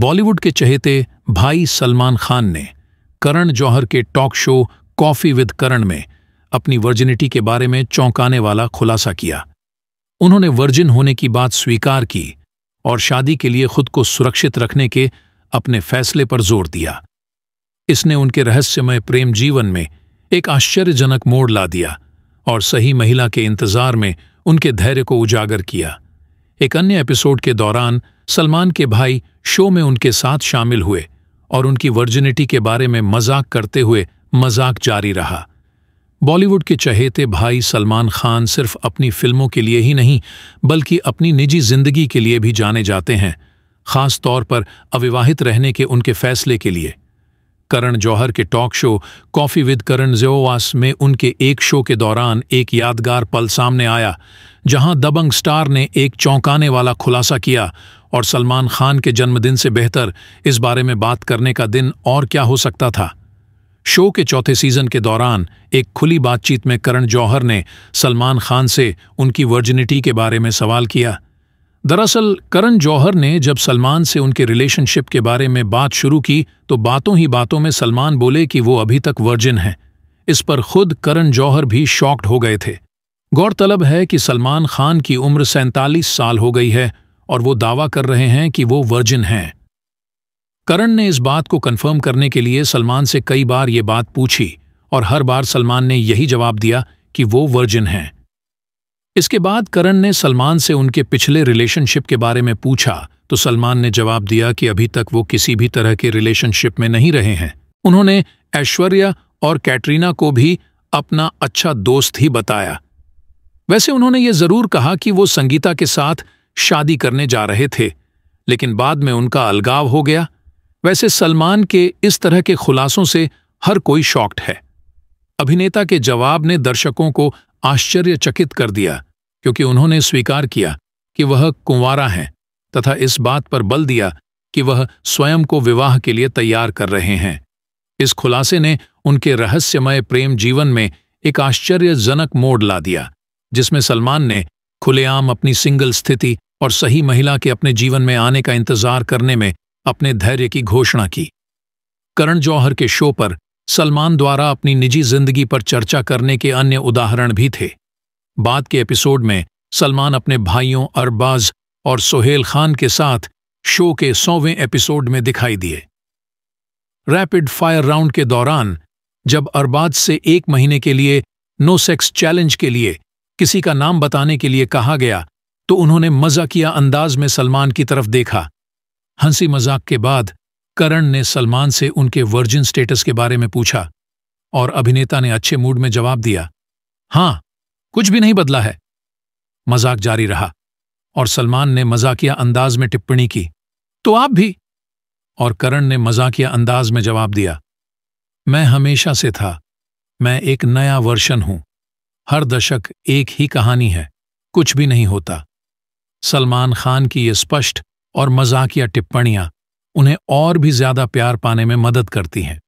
बॉलीवुड के चहेते भाई सलमान खान ने करण जौहर के talk show coffee with Karan में अपनी वर्जिनिटी के बारे में चौंकाने वाला खुलासा किया उन्होंने वर्जिन होने की बात स्वीकार की और शादी के लिए खुद को सुरक्षित रखने के अपने फैसले पर जोर दिया इसने उनके रहस्यमय प्रेम जीवन में एक आश्चर्यजनक मोड़ ला दिया और सही महिला के इंतजार में उनके धैर्य को उजागर किया एक अन्य एपिसोड के दौरान सलमान के भाई शो में उनके साथ शामिल हुए और उनकी वर्जिनिटी के बारे में मजाक करते हुए मजाक जारी रहा बॉलीवुड के चहेते भाई सलमान खान सिर्फ अपनी फिल्मों के लिए ही नहीं बल्कि अपनी निजी जिंदगी के लिए भी जाने जाते हैं खास तौर पर अविवाहित रहने के उनके फैसले के लिए करण जौहर के talk show coffee with Karan जोवास में उनके एक शो के दौरान एक यादगार पल सामने आया जहां दबंग स्टार ने एक चौंकाने वाला खुलासा किया और सलमान खान के जन्मदिन से बेहतर इस बारे में बात करने का दिन और क्या हो सकता था शो के चौथे सीजन के दौरान एक खुली बातचीत में करण जौहर ने सलमान खान से उनकी वर्जिनिटी के बारे में सवाल किया दरअसल करण जौहर ने जब सलमान से उनके रिलेशनशिप के बारे में बात शुरू की तो बातों ही बातों में सलमान बोले कि वो अभी तक वर्जिन हैं इस पर खुद करण जौहर भी शॉक्ड हो गए थे गौरतलब है कि सलमान खान की उम्र सैंतालीस साल हो गई है और वो दावा कर रहे हैं कि वो वर्जिन हैं करण ने इस बात को कंफर्म करने के लिए सलमान से कई बार ये बात पूछी और हर बार सलमान ने यही जवाब दिया कि वो वर्जिन हैं इसके बाद करण ने सलमान से उनके पिछले रिलेशनशिप के बारे में पूछा तो सलमान ने जवाब दिया कि अभी तक वो किसी भी तरह के रिलेशनशिप में नहीं रहे हैं उन्होंने ऐश्वर्या और कैटरीना को भी अपना अच्छा दोस्त ही बताया वैसे उन्होंने ये जरूर कहा कि वो संगीता के साथ शादी करने जा रहे थे लेकिन बाद में उनका अलगाव हो गया वैसे सलमान के इस तरह के खुलासों से हर कोई शॉक्ड है अभिनेता के जवाब ने दर्शकों को आश्चर्यचकित कर दिया क्योंकि उन्होंने स्वीकार किया कि वह कुंवारा हैं तथा इस बात पर बल दिया कि वह स्वयं को विवाह के लिए तैयार कर रहे हैं इस खुलासे ने उनके रहस्यमय प्रेम जीवन में एक आश्चर्यजनक मोड़ ला दिया जिसमें सलमान ने खुलेआम अपनी सिंगल स्थिति और सही महिला के अपने जीवन में आने का इंतजार करने में अपने धैर्य की घोषणा की करण जौहर के शो पर सलमान द्वारा अपनी निजी जिंदगी पर चर्चा करने के अन्य उदाहरण भी थे बाद के एपिसोड में सलमान अपने भाइयों अरबाज और सोहेल खान के साथ शो के सौवें एपिसोड में दिखाई दिए रैपिड फायर राउंड के दौरान जब अरबाज से एक महीने के लिए नो सेक्स चैलेंज के लिए किसी का नाम बताने के लिए कहा गया तो उन्होंने मजाकिया अंदाज में सलमान की तरफ देखा हंसी मजाक के बाद करण ने सलमान से उनके वर्जिन स्टेटस के बारे में पूछा और अभिनेता ने अच्छे मूड में जवाब दिया हाँ कुछ भी नहीं बदला है मजाक जारी रहा और सलमान ने मजाकिया अंदाज में टिप्पणी की तो आप भी और करण ने मजाकिया अंदाज में जवाब दिया मैं हमेशा से था मैं एक नया वर्षन हूं हर दशक एक ही कहानी है कुछ भी नहीं होता सलमान खान की ये स्पष्ट और मजाकिया टिप्पणियां उन्हें और भी ज्यादा प्यार पाने में मदद करती हैं